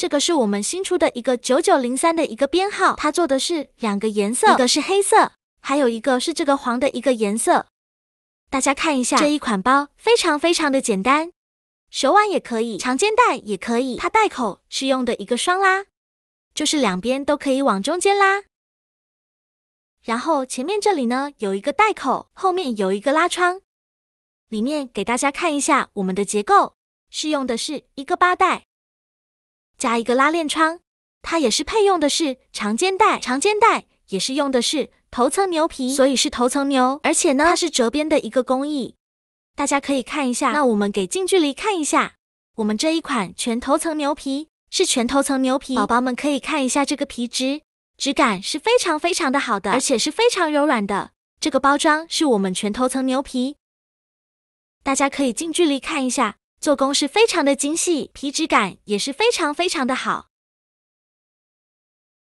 这个是我们新出的一个九九零三的一个编号，它做的是两个颜色，一个是黑色，还有一个是这个黄的一个颜色。大家看一下这一款包非常非常的简单，手腕也可以，长肩带也可以。它带口是用的一个双拉，就是两边都可以往中间拉。然后前面这里呢有一个带口，后面有一个拉窗。里面给大家看一下我们的结构，是用的是一个八带。加一个拉链窗，它也是配用的是长肩带，长肩带也是用的是头层牛皮，所以是头层牛。而且呢，它是折边的一个工艺，大家可以看一下。那我们给近距离看一下，我们这一款全头层牛皮是全头层牛皮，宝宝们可以看一下这个皮质，质感是非常非常的好的，而且是非常柔软的。这个包装是我们全头层牛皮，大家可以近距离看一下。做工是非常的精细，皮质感也是非常非常的好。